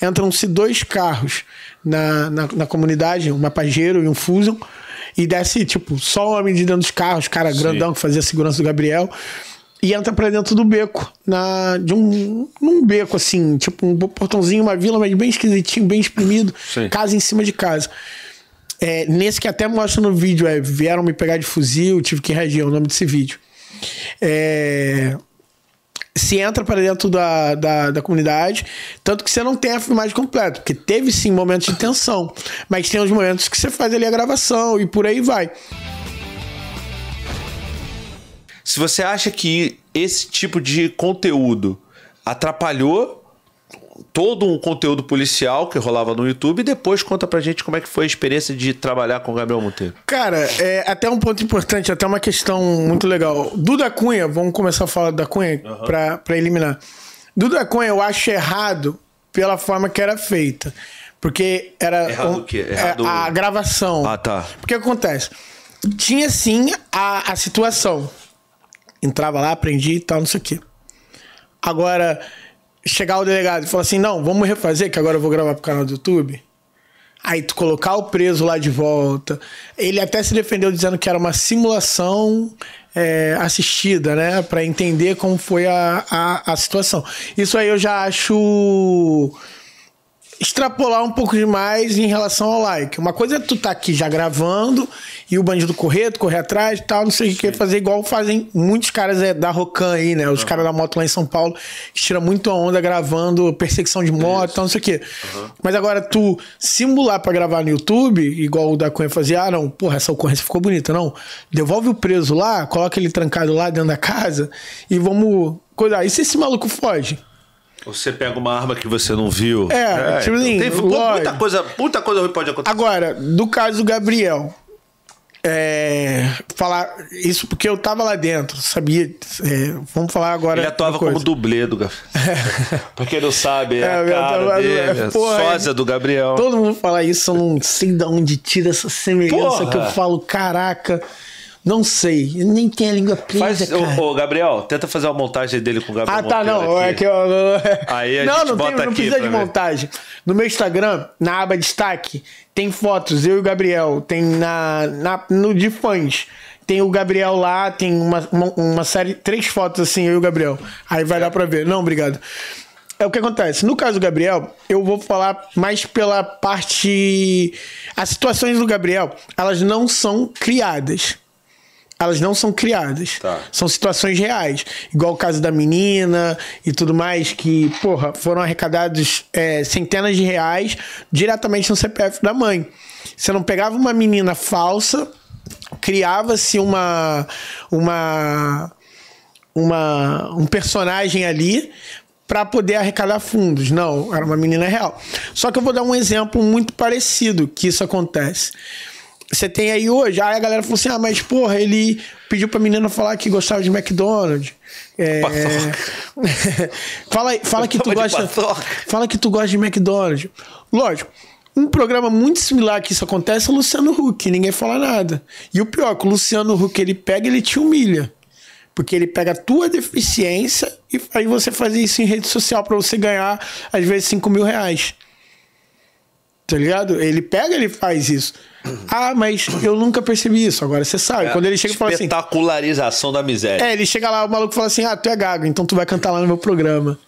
entram-se dois carros na, na, na, comunidade, uma Pajero e um Fusion, e desce, tipo, só homem de dentro dos carros, cara Sim. grandão que fazia a segurança do Gabriel, e entra pra dentro do beco, na, de um num beco, assim, tipo um portãozinho, uma vila, mas bem esquisitinho, bem exprimido, Sim. casa em cima de casa. É, nesse que até mostra no vídeo, é, vieram me pegar de fuzil, tive que reagir, é o nome desse vídeo. É se entra para dentro da, da, da, comunidade, tanto que você não tem a filmagem completa, porque teve sim momentos de tensão, mas tem os momentos que você faz ali a gravação e por aí vai. Se você acha que esse tipo de conteúdo atrapalhou todo um conteúdo policial que rolava no YouTube e depois conta pra gente como é que foi a experiência de trabalhar com o Gabriel Monteiro. Cara, é, até um ponto importante, até uma questão muito legal. Duda Cunha, vamos começar a falar do da Cunha uhum. pra, pra eliminar. Duda Cunha eu acho errado pela forma que era feita. Porque era errado o quê? É, errado... a gravação. Ah, tá. Porque acontece? Tinha sim a, a situação. Entrava lá, aprendia e tal, não sei o quê. Agora, chegar o delegado e falar assim: não, vamos refazer, que agora eu vou gravar pro canal do YouTube. Aí tu colocar o preso lá de volta. Ele até se defendeu dizendo que era uma simulação é, assistida, né? para entender como foi a, a, a situação. Isso aí eu já acho extrapolar um pouco demais em relação ao like. Uma coisa é tu tá aqui já gravando e o bandido correr, tu correr atrás e tal, não sei o que é fazer, igual fazem muitos caras é, da Rocan aí, né? Os caras da moto lá em São Paulo, que tiram muito a onda gravando perseguição de moto, tal, não sei o que. Uhum. Mas agora, tu simular para gravar no YouTube, igual o da Cunha fazia, ah, não, porra, essa ocorrência ficou bonita, não. Devolve o preso lá, coloca ele trancado lá dentro da casa e vamos cuidar E se esse maluco foge? Você pega uma arma que você não viu. É, é tipo então. assim, tem, muita coisa, muita coisa pode acontecer. Agora, do caso do Gabriel, é, falar isso porque eu tava lá dentro, sabia? É, vamos falar agora. Ele atuava como dublê do Gabriel. É. pra quem não sabe, é, é a cara tava, dele, é porra, sósia do Gabriel. Todo mundo fala isso, eu não sei de onde tira essa semelhança porra. que eu falo, caraca. Não sei, nem tem a língua presa. Ô, Gabriel, tenta fazer uma montagem dele com o Gabriel. Ah, tá, não. É aqui. É que eu, Aí a não, gente não, bota tem, não precisa de ver. montagem. No meu Instagram, na aba destaque, tem fotos, eu e o Gabriel. Tem na, na no de fãs tem o Gabriel lá, tem uma, uma, uma, série, três fotos assim, eu e o Gabriel. Aí vai dar pra ver. Não, obrigado. É o que acontece. No caso do Gabriel, eu vou falar mais pela parte. As situações do Gabriel, elas não são criadas elas não são criadas. Tá. São situações reais. Igual o caso da menina e tudo mais, que, porra, foram arrecadados é, centenas de reais diretamente no CPF da mãe. Você não pegava uma menina falsa, criava-se uma. uma. Uma, um personagem ali para poder arrecadar fundos. Não, era uma menina real. Só que eu vou dar um exemplo muito parecido que isso acontece você tem aí hoje, aí a galera falou assim: ah, mas porra, ele pediu pra menina falar que gostava de McDonald's. É... fala fala que tu gosta. Fala que tu gosta de McDonald's. Lógico. Um programa muito similar que isso acontece é o Luciano Huck, ninguém fala nada. E o pior, que o Luciano Huck ele pega ele te humilha. Porque ele pega a tua deficiência e faz você fazer isso em rede social para você ganhar, às vezes, 5 mil reais. Tá ligado? Ele pega ele faz isso. Ah, mas eu nunca percebi isso. Agora você sabe. É, Quando ele chega e fala assim. Espetacularização da miséria. É, ele chega lá, o maluco fala assim: Ah, tu é gago, então tu vai cantar lá no meu programa.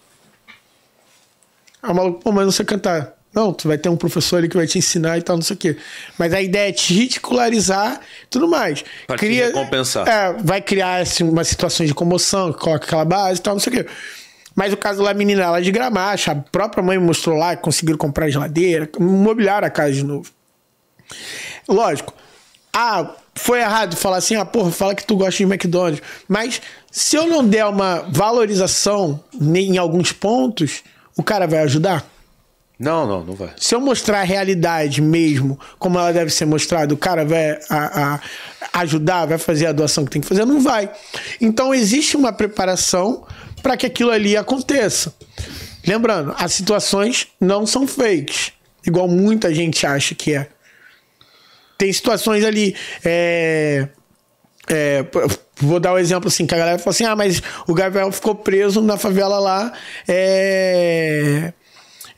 Ah, o maluco, pô, mas não sei cantar. Não, tu vai ter um professor ali que vai te ensinar e tal, não sei o quê. Mas a ideia é te ridicularizar tudo mais. Pra Cria, te compensar. É, vai criar assim, uma situação de comoção, coloca aquela base e tal, não sei o quê. Mas o caso da menina, ela é de gramacha, a própria mãe mostrou lá, conseguiram comprar a geladeira, mobiliar a casa de novo. Lógico. Ah, foi errado falar assim, ah, porra, fala que tu gosta de McDonald's. Mas se eu não der uma valorização em alguns pontos, o cara vai ajudar? Não, não, não vai. Se eu mostrar a realidade mesmo, como ela deve ser mostrada, o cara vai a, a ajudar, vai fazer a doação que tem que fazer? Não vai. Então existe uma preparação para que aquilo ali aconteça. Lembrando, as situações não são fakes, igual muita gente acha que é. Tem situações ali. É, é, vou dar um exemplo assim, que a galera fala assim: ah, mas o Gabriel ficou preso na favela lá. É,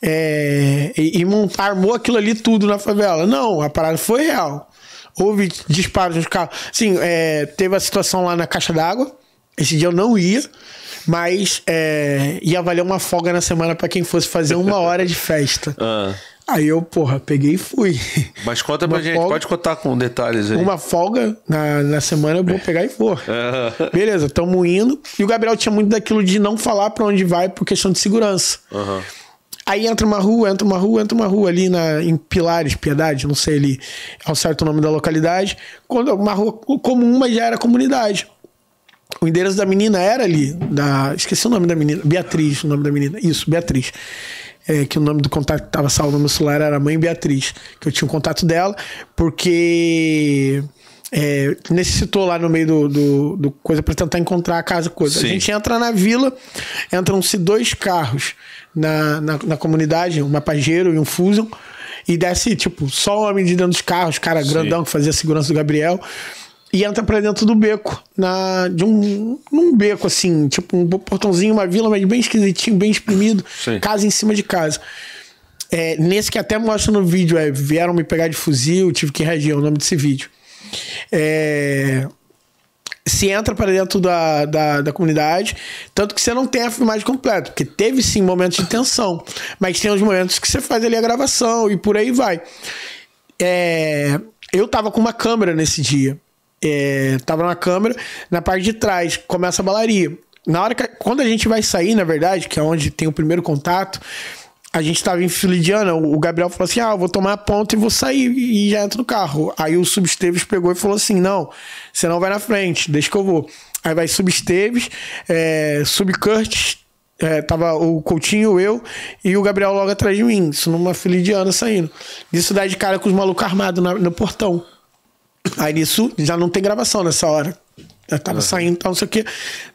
é, e, e armou aquilo ali tudo na favela. Não, a parada foi real. Houve disparos nos carros. Sim, é, teve a situação lá na caixa d'água. Esse dia eu não ia, mas é, ia valer uma folga na semana para quem fosse fazer uma hora de festa. ah. Aí eu, porra, peguei e fui. Mas conta pra gente, folga, pode contar com detalhes aí. Uma folga na, na semana eu vou pegar e vou. Beleza, tamo indo. E o Gabriel tinha muito daquilo de não falar para onde vai por questão de segurança. Uhum. Aí entra uma rua, entra uma rua, entra uma rua ali na, em Pilares, Piedade, não sei ali ao certo nome da localidade. Quando uma rua comum, mas já era comunidade. O endereço da menina era ali, da, esqueci o nome da menina, Beatriz, o nome da menina. Isso, Beatriz é, que o nome do contato que estava salvo no meu celular era Mãe Beatriz, que eu tinha o um contato dela, porque é, necessitou lá no meio do, do, do coisa para tentar encontrar a casa coisa. Sim. A gente entra na vila, entram-se dois carros na, na, na comunidade, um Pajero e um Fusion, e desce, tipo, só o homem de dentro dos carros, cara grandão Sim. que fazia a segurança do Gabriel e entra para dentro do beco, na, de um num beco assim, tipo um portãozinho, uma vila, mas bem esquisitinho, bem exprimido, Sim. casa em cima de casa. É, nesse que até mostra no vídeo, é, vieram me pegar de fuzil, tive que reagir, é o nome desse vídeo. É, se entra para dentro da, da, da, comunidade, tanto que você não tem a filmagem completa, porque teve sim momentos de tensão, mas tem os momentos que você faz ali a gravação e por aí vai. É, eu tava com uma câmera nesse dia é, tava na câmera, na parte de trás, começa a balaria. Na hora que, quando a gente vai sair, na verdade, que é onde tem o primeiro contato, a gente tava em Filidiana, o Gabriel falou assim: "Ah, eu vou tomar a ponta e vou sair e já entro no carro". Aí o Substeves pegou e falou assim: "Não, você não vai na frente, deixa que eu vou". Aí vai Substeves, é, Sub é, tava o Coutinho, eu e o Gabriel logo atrás de mim, isso numa filidiana saindo. Isso dá de cara com os malucos armados na, no portão. Aí nisso já não tem gravação nessa hora. Eu tava uhum. saindo, tal, não sei o quê.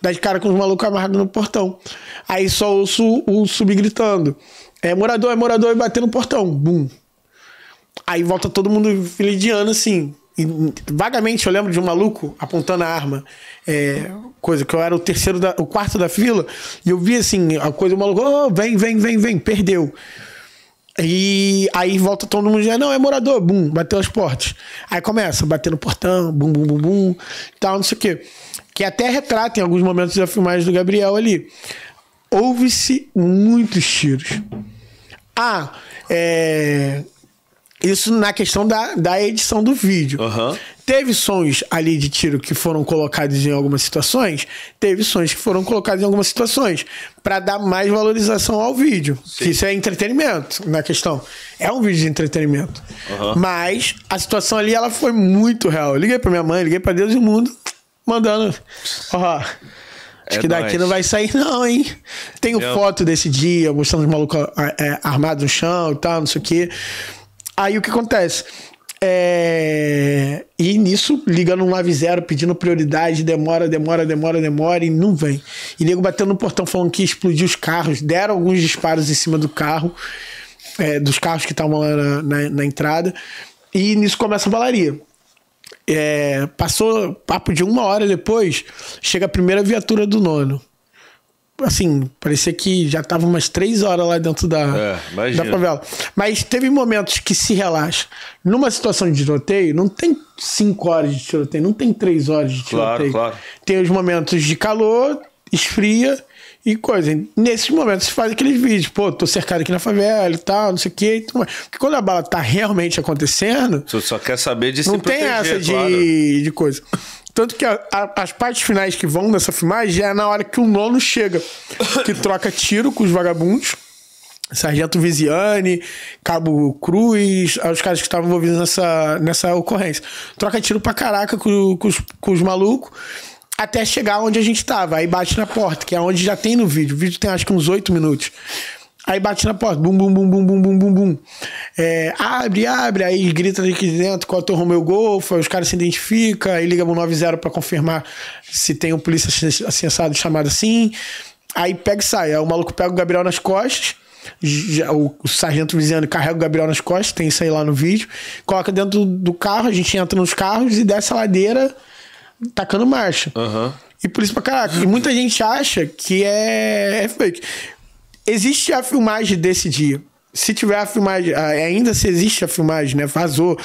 Daí de cara com os malucos amarrados no portão. Aí só ouço o sub gritando. É morador, é morador, e batendo no portão. Bum. Aí volta todo mundo filidiano assim. E, hum, vagamente eu lembro de um maluco apontando a arma. É, coisa que eu era o terceiro, da, o quarto da fila. E eu vi assim, a coisa, o maluco, oh, vem, vem, vem, vem, perdeu. E aí volta todo mundo já, não, é morador, bum, bateu as portas. Aí começa, bater no portão, bum, bum, bum, bum, tal, não sei o quê. Que até retrata em alguns momentos da filmagem do Gabriel ali. Houve-se muitos tiros. Ah, é, isso na questão da, da edição do vídeo. Uhum. Teve sons ali de tiro que foram colocados em algumas situações, teve sons que foram colocados em algumas situações, para dar mais valorização ao vídeo. isso é entretenimento na questão. É um vídeo de entretenimento. Uhum. Mas a situação ali ela foi muito real. Eu liguei para minha mãe, liguei para Deus e o mundo, mandando. Ó. Acho é que daqui nóis. não vai sair, não, hein? Tenho foto desse dia, mostrando os malucos é, é, armados no chão e tal, não sei o quê. Aí o que acontece? É... E nisso, ligando um 90 pedindo prioridade, demora, demora, demora, demora, e não vem. E nego batendo no portão falando que explodiu os carros, deram alguns disparos em cima do carro, é, dos carros que estavam lá na, na, na, entrada, e nisso começa a balaria. É... passou papo de uma hora depois, chega a primeira viatura do nono assim, parecia que já tava umas três horas lá dentro da, é, da favela. Mas teve momentos que se relaxa. Numa situação de tiroteio, não tem cinco horas de tiroteio, não tem três horas de tiroteio. Claro, claro. Tem os momentos de calor, esfria e coisa. Nesses momentos se faz aqueles vídeos, pô, tô cercado aqui na favela e tal, não sei o quê. Porque quando a bala tá realmente acontecendo. Você só quer saber de se Não tem essa de, de coisa. Tanto que a, a, as partes finais que vão nessa filmagem já é na hora que o nono chega. Que troca tiro com os vagabundos. Sargento Viziane, Cabo Cruz, os caras que estavam envolvidos nessa, nessa ocorrência. Troca tiro pra caraca com, com, os, com os malucos, até chegar onde a gente tava. Aí bate na porta, que é onde já tem no vídeo. O vídeo tem acho que uns oito minutos. Aí bate na porta, bum, bum, bum, bum, bum, bum, bum, bum. É, abre, abre, aí grita aqui dentro qual é o teu Romeu aí os caras se identificam, aí liga 190 para confirmar se tem um polícia acessado chamado assim. Aí pega e sai. Aí o maluco pega o Gabriel nas costas, o, o sargento vizinho carrega o Gabriel nas costas, tem isso aí lá no vídeo, coloca dentro do carro, a gente entra nos carros e desce a ladeira tacando marcha. Uhum. E por isso pra caraca. E muita gente acha que é, é fake. Existe a filmagem desse dia. Se tiver a filmagem, ah, ainda se existe a filmagem, né? Vazou.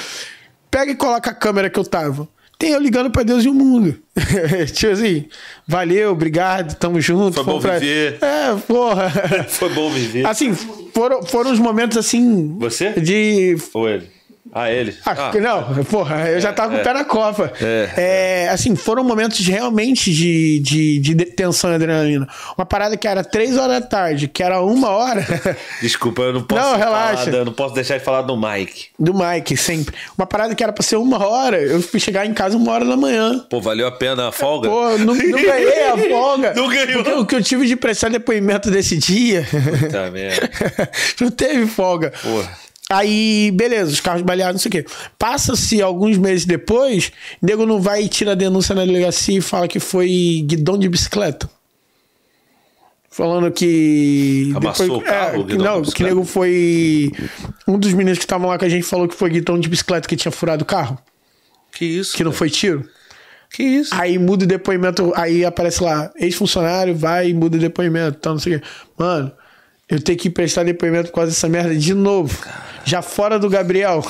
Pega e coloca a câmera que eu tava. Tem eu ligando para Deus e o mundo. tipo assim, valeu, obrigado, tamo junto. Foi bom pra... viver. É, porra. foi bom viver. Assim, foram, foram uns momentos assim. Você? De. Ou ele? Ah, ele? Ah, ah. Não, porra, eu é, já tava com é, o pé na copa. É, é, é, assim, foram momentos realmente de, de, de tensão e adrenalina. Uma parada que era três horas da tarde, que era uma hora. Desculpa, eu não posso não, relaxa. Falar, eu não posso deixar de falar do Mike. Do Mike, sempre. Uma parada que era pra ser uma hora, eu fui chegar em casa uma hora da manhã. Pô, valeu a pena a folga? Pô, não, não ganhei a folga. não ganhou. Porque o que eu tive de prestar depoimento desse dia. Puta merda. não teve folga. Porra. Aí, beleza, os carros baleados, não sei o quê. Passa-se alguns meses depois, nego não vai e tira a denúncia na delegacia e fala que foi guidão de bicicleta. Falando que. Abassou depois, o carro? É, que, não, que nego foi. Um dos meninos que estavam lá com a gente falou que foi guidão de bicicleta que tinha furado o carro. Que isso? Que cara. não foi tiro. Que isso? Aí muda o depoimento, aí aparece lá, ex-funcionário, vai e muda o depoimento, então não sei o quê. Mano, eu tenho que prestar depoimento por causa dessa merda de novo. Já fora do Gabriel.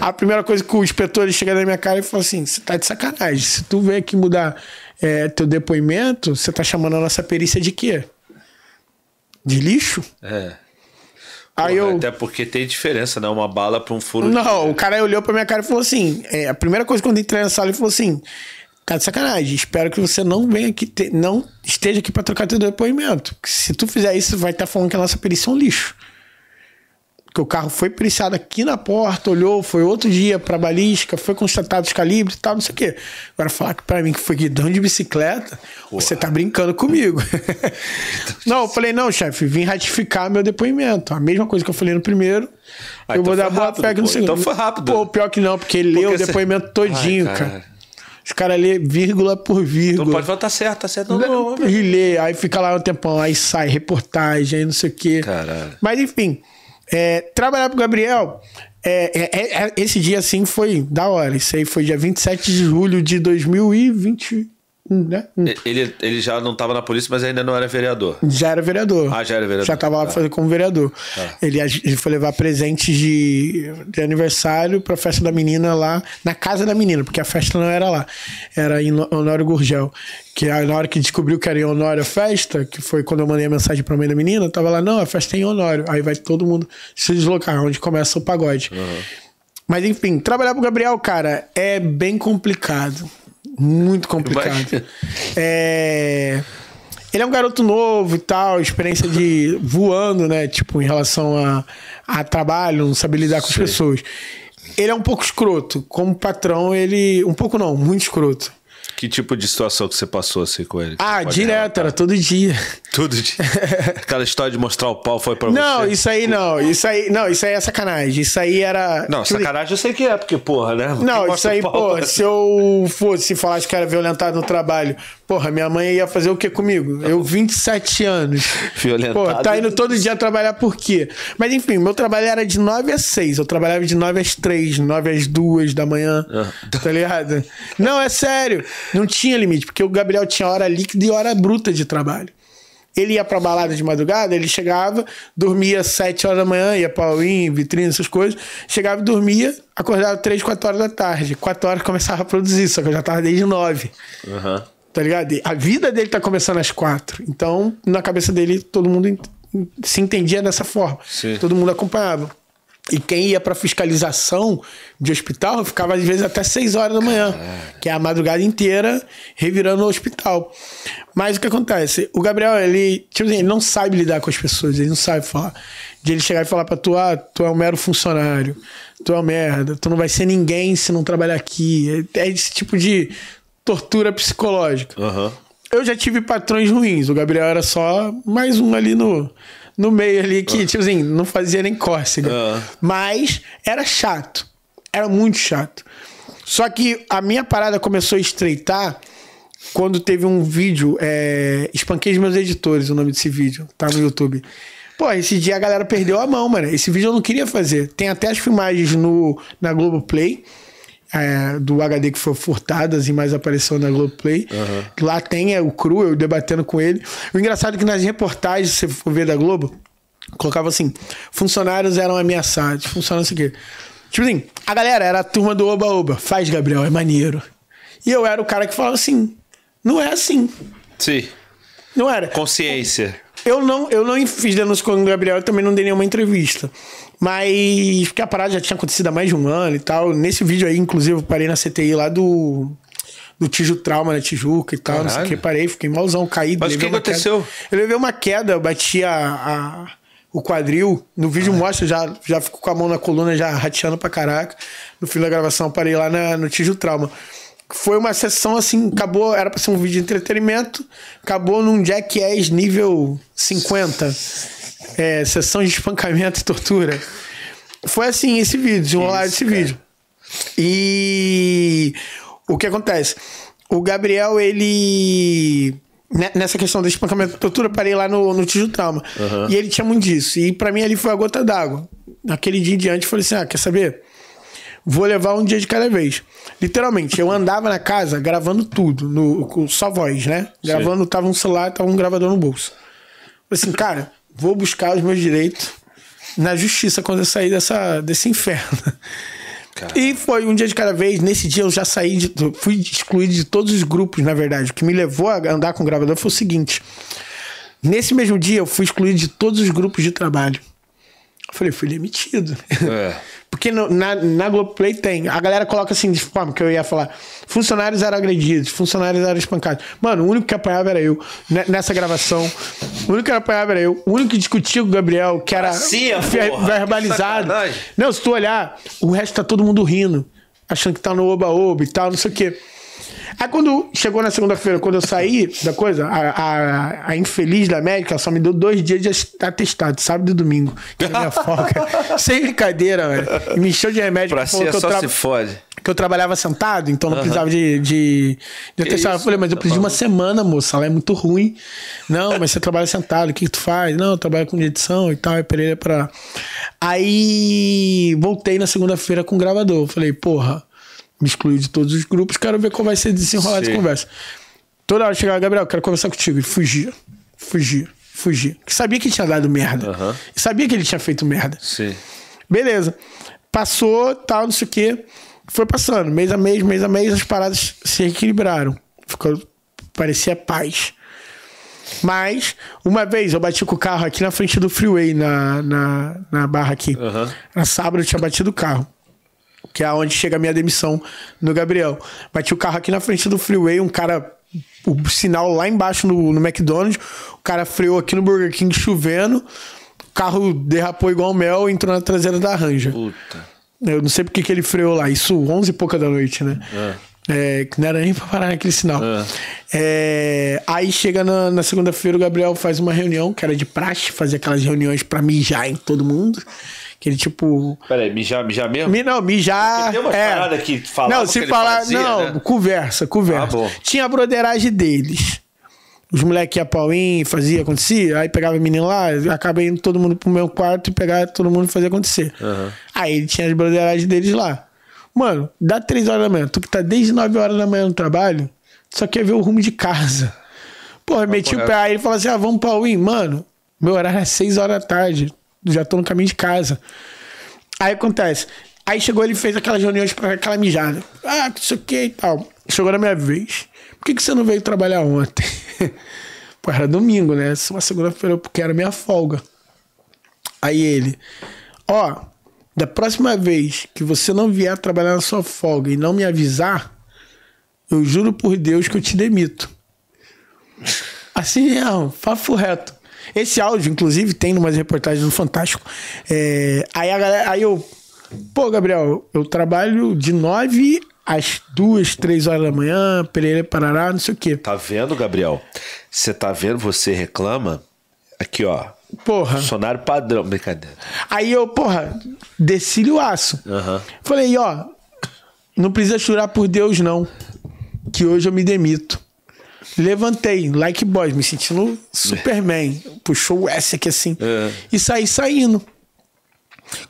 A primeira coisa que o inspetor chega na minha cara e fala assim: você tá de sacanagem. Se tu vem aqui mudar é, teu depoimento, você tá chamando a nossa perícia de quê? De lixo? É. Porra, aí eu... Até porque tem diferença, né? Uma bala para um furo. Não, de... o cara olhou para minha cara e falou assim: é, a primeira coisa quando entrei na sala, ele falou assim: Cara de sacanagem. Espero que você não venha aqui, te... não esteja aqui para trocar teu depoimento. Porque se tu fizer isso, vai estar tá falando que a nossa perícia é um lixo. Que o carro foi periciado aqui na porta, olhou, foi outro dia para balística, foi constatado os calibres e tal, não sei o quê. Agora falar que para mim que foi guidão de bicicleta, Porra. você tá brincando comigo. não, eu falei, não, chefe, vim ratificar meu depoimento. A mesma coisa que eu falei no primeiro, ah, eu então vou dar boa e pega no então segundo. Então foi rápido. Pô, pior que não, porque ele porque leu você... o depoimento todinho, Ai, cara. cara. Os caras lê vírgula por vírgula. Não pode falar, tá certo, tá certo. Não, não, não. Lê, aí fica lá um tempão, aí sai reportagem, aí não sei o quê. Caralho. Mas enfim, é, trabalhar pro Gabriel, é, é, é, é esse dia assim foi da hora. Isso aí foi dia 27 de julho de 2021 né? Ele, ele já não estava na polícia, mas ainda não era vereador. Já era vereador. Ah, já era vereador. Já estava lá ah. como vereador. Ah. Ele, ele foi levar presentes de, de aniversário para a festa da menina lá, na casa da menina, porque a festa não era lá. Era em Honório Gurgel. Que na hora que descobriu que era em Honório a festa, que foi quando eu mandei a mensagem para a mãe da menina, tava lá, não, a festa é em Honório. Aí vai todo mundo se deslocar, onde começa o pagode. Uhum. Mas enfim, trabalhar pro Gabriel, cara, é bem complicado. Muito complicado. É... Ele é um garoto novo e tal, experiência de voando, né? Tipo, em relação a, a trabalho, não saber lidar com Sei. as pessoas. Ele é um pouco escroto. Como patrão, ele. Um pouco não, muito escroto. Que tipo de situação que você passou assim com ele? Ah, tipo, direto, era tá. todo dia. Todo dia. Aquela história de mostrar o pau foi pra não, você. Não, isso aí não. Isso aí, não, isso aí é sacanagem. Isso aí era. Não, tipo, sacanagem eu sei que é, porque, porra, né? Não, isso aí, porra, se eu fosse falasse que era violentado no trabalho, porra, minha mãe ia fazer o que comigo? Eu, 27 anos. Violentado. Pô, tá indo todo dia trabalhar por quê? Mas enfim, meu trabalho era de 9 às 6. Eu trabalhava de 9 às 3, 9 às 2 da manhã. Ah. Tá ligado? Não, é sério. Não tinha limite, porque o Gabriel tinha hora líquida e hora bruta de trabalho. Ele ia pra balada de madrugada, ele chegava, dormia às 7 horas da manhã, ia pra Win, vitrine, essas coisas. Chegava e dormia, acordava 3, 4 horas da tarde. 4 horas começava a produzir, só que eu já tava desde 9. Uhum. Tá ligado? A vida dele tá começando às 4. Então, na cabeça dele, todo mundo se entendia dessa forma. Sim. Todo mundo acompanhava. E quem ia para fiscalização de hospital ficava às vezes até 6 horas da manhã, que é a madrugada inteira revirando o hospital. Mas o que acontece? O Gabriel, ele, tipo assim, ele não sabe lidar com as pessoas, ele não sabe falar. De ele chegar e falar para tu, ah, tu é um mero funcionário, tu é uma merda, tu não vai ser ninguém se não trabalhar aqui. É, é esse tipo de tortura psicológica. Uhum. Eu já tive patrões ruins, o Gabriel era só mais um ali no no meio ali que, tiozinho ah. tipo assim, não fazia nem cócega. Uh. Mas era chato. Era muito chato. Só que a minha parada começou a estreitar quando teve um vídeo. É, Espanquei os meus editores, o nome desse vídeo. Tá no YouTube. Pô, esse dia a galera perdeu a mão, mano. Esse vídeo eu não queria fazer. Tem até as filmagens no, na Globoplay. Play é, do HD que foi furtadas e mais apareceu na Globoplay. Uhum. Lá tem é, o Cru, eu debatendo com ele. O engraçado é que nas reportagens, se você for ver da Globo, colocava assim: funcionários eram ameaçados, funcionários assim. Tipo assim, a galera era a turma do Oba-Oba. Faz, Gabriel, é maneiro. E eu era o cara que falava assim: não é assim. Sim. Não era. Consciência. Eu não, eu não fiz denúncia com o Gabriel, eu também não dei nenhuma entrevista. Mas porque a parada já tinha acontecido há mais de um ano e tal. Nesse vídeo aí, inclusive, eu parei na CTI lá do. Do Tijo Trauma na Tijuca e tal, Caralho. não sei o que, parei, fiquei malzão, caído. Mas o que aconteceu? Queda. Eu levei uma queda, eu bati a, a o quadril. No vídeo ah. mostra, já, já fico com a mão na coluna, já rateando pra caraca. No fim da gravação, parei lá na, no Tijo Trauma. Foi uma sessão assim, acabou, era pra ser um vídeo de entretenimento, acabou num Jackass nível 50 é, sessão de espancamento e tortura. Foi assim esse vídeo, desenrolar esse cara. vídeo. E o que acontece? O Gabriel, ele. Né, nessa questão do espancamento e tortura, parei lá no, no Tiju Trauma. Uhum. E ele tinha muito disso. E para mim ali foi a gota d'água. Naquele dia em diante, eu falei assim: ah, quer saber? Vou levar um dia de cada vez. Literalmente, eu andava na casa gravando tudo, no, com só voz, né? Gravando, Sim. tava um celular, tava um gravador no bolso. Falei assim, cara, vou buscar os meus direitos na justiça quando eu sair dessa, desse inferno. Caramba. E foi um dia de cada vez. Nesse dia eu já saí, de, fui excluído de todos os grupos, na verdade. O que me levou a andar com o gravador foi o seguinte. Nesse mesmo dia eu fui excluído de todos os grupos de trabalho. Eu falei, fui demitido. É. Porque no, na, na Globoplay tem. A galera coloca assim, de forma que eu ia falar. Funcionários eram agredidos, funcionários eram espancados. Mano, o único que apanhava era eu né, nessa gravação. O único que apanhava era eu. O único que discutia com o Gabriel, que era Parecia, porra, verbalizado. Não, se tu olhar, o resto tá todo mundo rindo. Achando que tá no oba-oba e tal, não sei o quê. Aí quando chegou na segunda-feira, quando eu saí da coisa, a, a, a, infeliz da médica só me deu dois dias de atestado, sábado e domingo, que é minha folga. Sem brincadeira, velho. Me encheu de remédio. Pra ser é só se fode que eu trabalhava sentado, então não precisava de, de, de atestado. Eu falei, mas eu tá preciso de uma semana, moça, ela é muito ruim. Não, mas você trabalha sentado, o que, que, tu faz? Não, eu trabalho com edição e tal, e é pereira pra. Aí voltei na segunda-feira com o gravador. Falei, porra, me exclui de todos os grupos, quero ver como vai ser desenrolar Sim. conversa. Toda hora chegava, Gabriel, quero conversar contigo. Ele fugia, fugia, fugia. Que sabia que tinha dado merda. Uhum. Sabia que ele tinha feito merda. Sim. Beleza. Passou, tal, não sei o quê. Foi passando, mês a mês, mês a mês, as paradas se equilibraram. Ficou, parecia paz. Mas, uma vez eu bati com o carro aqui na frente do freeway, na, na, na barra aqui. Uhum. Na sábado eu tinha batido o carro que é onde chega a minha demissão no Gabriel. Bati o carro aqui na frente do freeway, um cara. O sinal lá embaixo no, no McDonald's, o cara freou aqui no Burger King chovendo, o carro derrapou igual mel e entrou na traseira da Ranger. Puta. Eu não sei porque que ele freou lá, isso 11 e pouca da noite, né? É. É, que não era nem pra parar naquele sinal. Ah. É, aí chega na, na segunda-feira, o Gabriel faz uma reunião, que era de praxe, fazer aquelas reuniões pra mijar em todo mundo. Que ele, tipo. Peraí, mijar, mijar mesmo? Mi, não, mijar. Porque tem uma é, parada que fala. Não, se falar. não, né? conversa, conversa. Ah, Tinha a broderagem deles. Os moleques iam pau UIN, fazia, acontecia. Aí pegava o menino lá, acabei indo todo mundo pro meu quarto e pegava todo mundo e fazia acontecer. Uhum. Aí ele tinha as broderagens deles lá. Mano, dá três horas da manhã. Tu que tá desde nove horas da manhã no trabalho, só quer ver o rumo de casa. Porra, tá meti o pé aí e falou assim: ah, vamos pra Win. Mano, meu horário é seis horas da tarde. Já tô no caminho de casa. Aí acontece. Aí chegou, ele fez aquelas reuniões pra aquela mijada. Ah, isso aqui e tal. Chegou na minha vez. Por que, que você não veio trabalhar ontem? Pô, era domingo, né? Uma segunda-feira, porque era minha folga. Aí ele, ó, da próxima vez que você não vier trabalhar na sua folga e não me avisar, eu juro por Deus que eu te demito. Assim mesmo, é, papo reto. Esse áudio, inclusive, tem umas reportagens no Fantástico. É, aí, a galera, aí eu. Pô, Gabriel, eu trabalho de nove às duas, três horas da manhã, pereira, parará, não sei o quê. Tá vendo, Gabriel? Você tá vendo, você reclama. Aqui, ó. Porra. Funcionário padrão, brincadeira. Aí eu, porra, desci o aço. Uhum. Falei, ó, não precisa chorar por Deus, não. Que hoje eu me demito. Levantei, like boy, me sentindo Superman. Puxou o S aqui assim. Uhum. E saí saindo.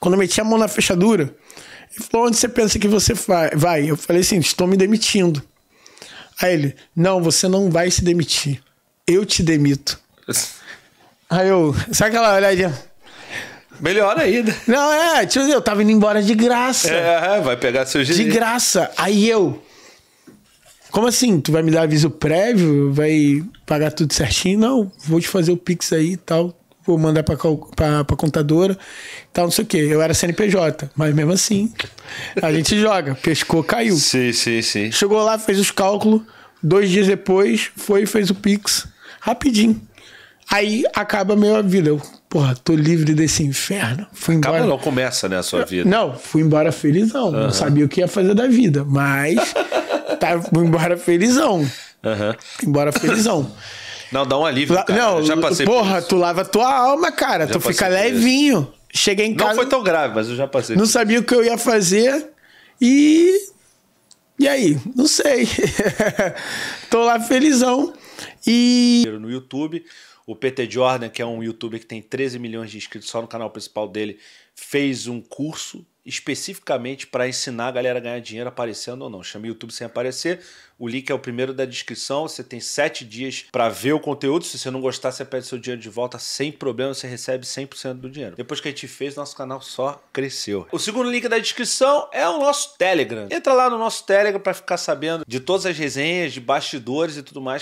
Quando eu meti a mão na fechadura, ele falou: onde você pensa que você vai? Eu falei assim: estou me demitindo. Aí ele: não, você não vai se demitir. Eu te demito. Aí eu, sabe aquela olhadinha? Melhor ainda. Não, é, tipo, eu tava indo embora de graça. É, é, é vai pegar seu De graça. Aí eu. Como assim? Tu vai me dar aviso prévio? Vai pagar tudo certinho? Não, vou te fazer o Pix aí e tal. Vou mandar pra, pra, pra contadora tal, não sei o quê. Eu era CNPJ, mas mesmo assim, a gente joga. Pescou, caiu. Sim, sim, sim. Chegou lá, fez os cálculos. Dois dias depois, foi e fez o Pix. Rapidinho. Aí acaba a minha vida. Eu, porra, tô livre desse inferno. Fui embora. Acaba não começa, né, a sua vida? Não, fui embora felizão. Uhum. Não sabia o que ia fazer da vida, mas tá, fui embora felizão. Uhum. Embora felizão. Não, dá um alívio. La, não, já passei Porra, tu lava tua alma, cara. Já tu fica levinho. Cheguei em casa. Não foi tão grave, mas eu já passei. Não sabia o que eu ia fazer e. E aí? Não sei. tô lá felizão. E. No YouTube. O PT Jordan, que é um youtuber que tem 13 milhões de inscritos só no canal principal dele, fez um curso especificamente para ensinar a galera a ganhar dinheiro aparecendo ou não. Chama YouTube sem aparecer. O link é o primeiro da descrição. Você tem sete dias para ver o conteúdo. Se você não gostar, você pede seu dinheiro de volta sem problema. Você recebe 100% do dinheiro. Depois que a gente fez, nosso canal só cresceu. O segundo link da descrição é o nosso Telegram. Entra lá no nosso Telegram para ficar sabendo de todas as resenhas, de bastidores e tudo mais.